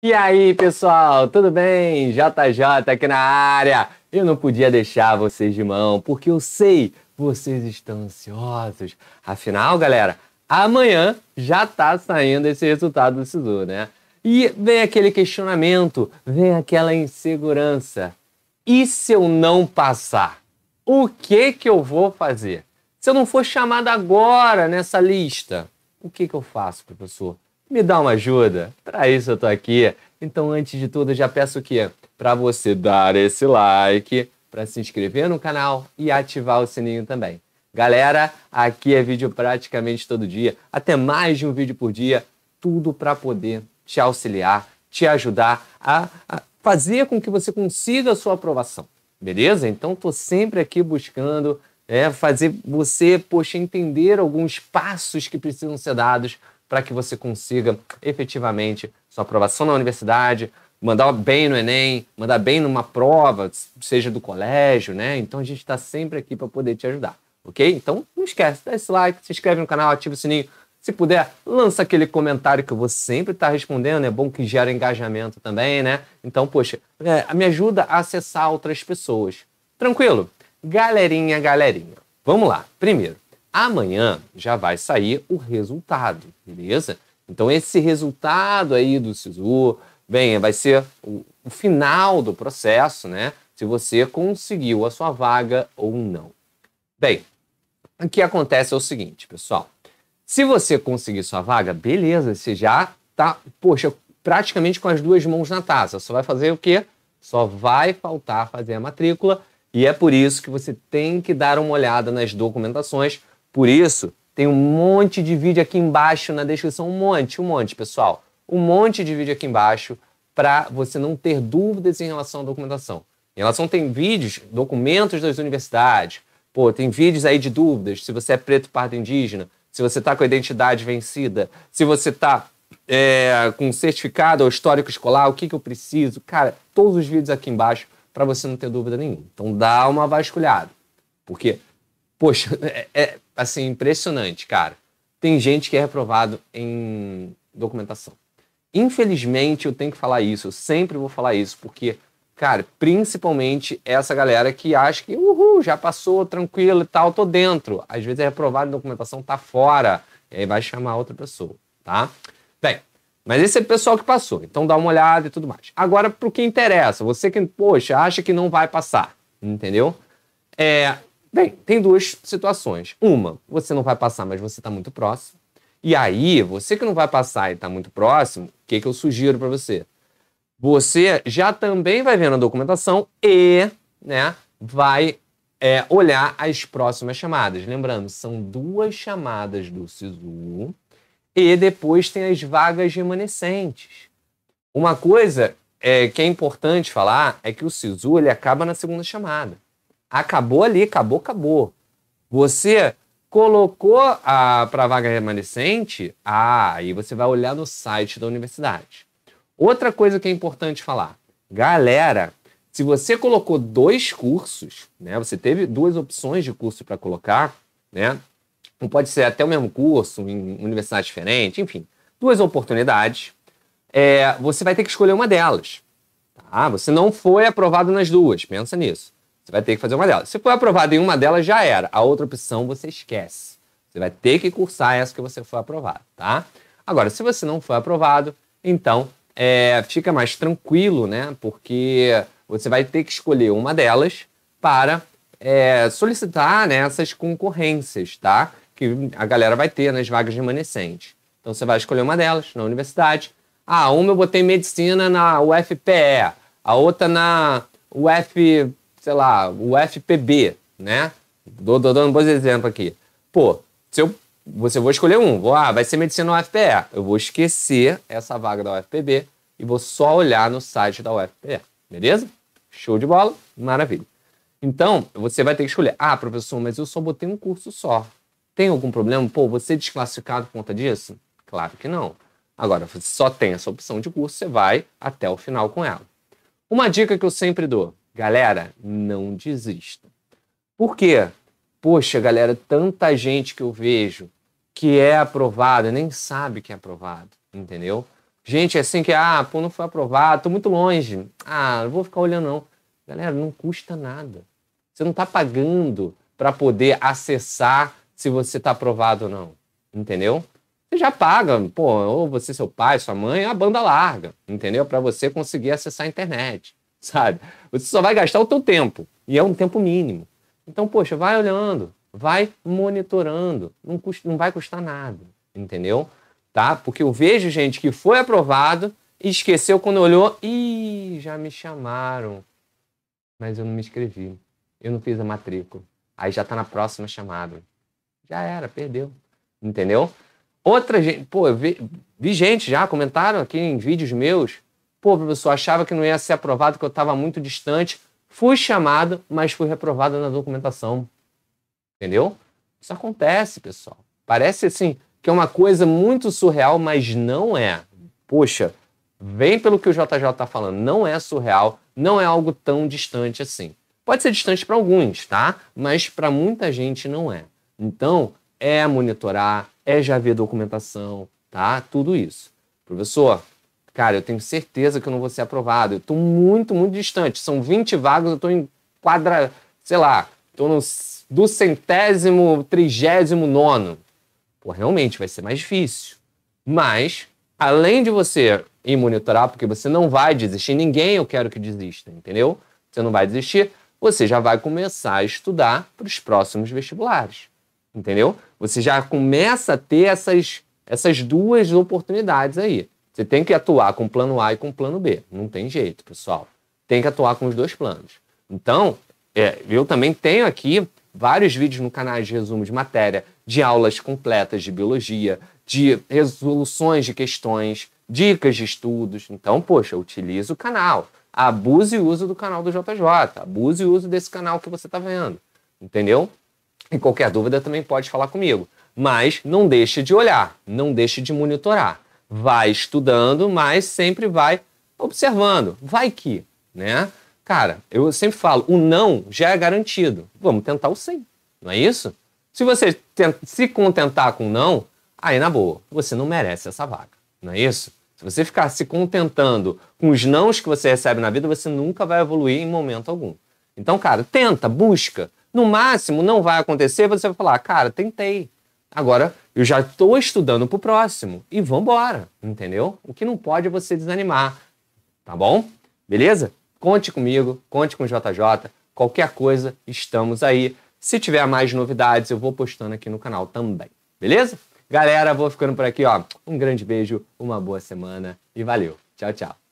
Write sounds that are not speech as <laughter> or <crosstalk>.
E aí, pessoal, tudo bem? JJ aqui na área. Eu não podia deixar vocês de mão, porque eu sei vocês estão ansiosos. Afinal, galera, amanhã já tá saindo esse resultado do SISU, né? E vem aquele questionamento, vem aquela insegurança. E se eu não passar? O que que eu vou fazer? Se eu não for chamado agora nessa lista, o que que eu faço, professor? me dá uma ajuda. Para isso eu tô aqui. Então, antes de tudo, já peço o quê? Para você dar esse like, para se inscrever no canal e ativar o sininho também. Galera, aqui é vídeo praticamente todo dia, até mais de um vídeo por dia, tudo para poder te auxiliar, te ajudar a, a fazer com que você consiga a sua aprovação. Beleza? Então tô sempre aqui buscando é, fazer você, poxa, entender alguns passos que precisam ser dados para que você consiga efetivamente sua aprovação na universidade, mandar bem no Enem, mandar bem numa prova, seja do colégio, né? Então a gente está sempre aqui para poder te ajudar, ok? Então não esquece, dá esse like, se inscreve no canal, ativa o sininho. Se puder, lança aquele comentário que eu vou sempre estar tá respondendo. É bom que gera engajamento também, né? Então, poxa, é, me ajuda a acessar outras pessoas. Tranquilo? Galerinha, galerinha. Vamos lá. Primeiro, amanhã já vai sair o resultado, beleza? Então esse resultado aí do SISU, bem, vai ser o, o final do processo, né? Se você conseguiu a sua vaga ou não. Bem, o que acontece é o seguinte, pessoal. Se você conseguir sua vaga, beleza, você já tá, poxa, praticamente com as duas mãos na taça. Só vai fazer o quê? Só vai faltar fazer a matrícula e é por isso que você tem que dar uma olhada nas documentações por isso, tem um monte de vídeo aqui embaixo na descrição, um monte, um monte, pessoal. Um monte de vídeo aqui embaixo para você não ter dúvidas em relação à documentação. Em relação, tem vídeos, documentos das universidades, pô, tem vídeos aí de dúvidas, se você é preto, pardo, indígena, se você está com a identidade vencida, se você está é, com certificado ou histórico escolar, o que, que eu preciso. Cara, todos os vídeos aqui embaixo para você não ter dúvida nenhuma. Então dá uma vasculhada. Porque, poxa, <laughs> é, é, assim, impressionante, cara. Tem gente que é reprovado em documentação. Infelizmente, eu tenho que falar isso, eu sempre vou falar isso, porque, cara, principalmente essa galera que acha que, uhul, já passou, tranquilo e tal, tô dentro. Às vezes é reprovado em documentação, tá fora, e aí vai chamar outra pessoa, tá? Bem, mas esse é o pessoal que passou, então dá uma olhada e tudo mais. Agora, pro que interessa, você que, poxa, acha que não vai passar, entendeu? É, Bem, tem duas situações. Uma, você não vai passar, mas você está muito próximo. E aí, você que não vai passar e está muito próximo, o que, que eu sugiro para você? Você já também vai ver na documentação e né, vai é, olhar as próximas chamadas. Lembrando, são duas chamadas do SISU e depois tem as vagas remanescentes. Uma coisa é, que é importante falar é que o SISU ele acaba na segunda chamada acabou ali, acabou, acabou. Você colocou para a vaga remanescente, ah, aí você vai olhar no site da universidade. Outra coisa que é importante falar, galera, se você colocou dois cursos, né, você teve duas opções de curso para colocar, né, não pode ser até o mesmo curso em universidade diferente, enfim, duas oportunidades, é, você vai ter que escolher uma delas. Ah, Você não foi aprovado nas duas, pensa nisso. Você vai ter que fazer uma delas. Se for aprovado em uma delas, já era. A outra opção você esquece. Você vai ter que cursar essa que você foi aprovado, tá? Agora, se você não foi aprovado, então é, fica mais tranquilo, né? Porque você vai ter que escolher uma delas para é, solicitar né, essas concorrências, tá? Que a galera vai ter nas vagas remanescentes. Então você vai escolher uma delas na universidade. Ah, uma eu botei medicina na UFPE, a outra na UF sei lá, o FPB, né? Dou, dando um bom exemplo aqui. Pô, se eu, você vou escolher um, vou, ah, vai ser medicina UFPE. Eu vou esquecer essa vaga da UFPB e vou só olhar no site da UFPE, beleza? Show de bola, maravilha. Então, você vai ter que escolher. Ah, professor, mas eu só botei um curso só. Tem algum problema? Pô, você é desclassificado por conta disso? Claro que não. Agora, você só tem essa opção de curso, você vai até o final com ela. Uma dica que eu sempre dou: Galera, não desista. Por quê? Poxa, galera, tanta gente que eu vejo que é aprovada, nem sabe que é aprovado, entendeu? Gente é assim que, ah, pô, não foi aprovado, tô muito longe. Ah, não vou ficar olhando, não. Galera, não custa nada. Você não tá pagando para poder acessar se você tá aprovado ou não, entendeu? Você já paga, pô, ou você, seu pai, sua mãe, a banda larga, entendeu? Para você conseguir acessar a internet sabe? Você só vai gastar o teu tempo, e é um tempo mínimo. Então, poxa, vai olhando, vai monitorando, não, custa, não vai custar nada, entendeu? Tá? Porque eu vejo gente que foi aprovado e esqueceu quando olhou, e já me chamaram, mas eu não me inscrevi, eu não fiz a matrícula. Aí já tá na próxima chamada. Já era, perdeu. Entendeu? Outra gente, pô, eu vi, vi gente já comentaram aqui em vídeos meus Pô, professor, achava que não ia ser aprovado, que eu estava muito distante. Fui chamado, mas fui reprovado na documentação. Entendeu? Isso acontece, pessoal. Parece assim que é uma coisa muito surreal, mas não é. Poxa, vem pelo que o JJ está falando, não é surreal, não é algo tão distante assim. Pode ser distante para alguns, tá? Mas para muita gente não é. Então, é monitorar, é já ver documentação, tá? Tudo isso. Professor, cara, eu tenho certeza que eu não vou ser aprovado. Eu estou muito, muito distante. São 20 vagas, eu estou em quadra, sei lá, estou no do centésimo, trigésimo nono. Pô, realmente vai ser mais difícil. Mas, além de você ir monitorar, porque você não vai desistir, ninguém eu quero que desista, entendeu? Você não vai desistir, você já vai começar a estudar para os próximos vestibulares, entendeu? Você já começa a ter essas, essas duas oportunidades aí. Você tem que atuar com o plano A e com o plano B. Não tem jeito, pessoal. Tem que atuar com os dois planos. Então, é, eu também tenho aqui vários vídeos no canal de resumo de matéria, de aulas completas de biologia, de resoluções de questões, dicas de estudos. Então, poxa, utilize o canal. Abuse e uso do canal do JJ. Abuse e uso desse canal que você está vendo. Entendeu? E qualquer dúvida também pode falar comigo. Mas não deixe de olhar, não deixe de monitorar vai estudando, mas sempre vai observando. Vai que, né? Cara, eu sempre falo, o não já é garantido. Vamos tentar o sim, não é isso? Se você se contentar com o não, aí na boa, você não merece essa vaga, não é isso? Se você ficar se contentando com os nãos que você recebe na vida, você nunca vai evoluir em momento algum. Então, cara, tenta, busca. No máximo, não vai acontecer, você vai falar, ah, cara, tentei, Agora, eu já estou estudando para o próximo e vambora, entendeu? O que não pode é você desanimar, tá bom? Beleza? Conte comigo, conte com o JJ, qualquer coisa, estamos aí. Se tiver mais novidades, eu vou postando aqui no canal também, beleza? Galera, vou ficando por aqui, ó. Um grande beijo, uma boa semana e valeu. Tchau, tchau.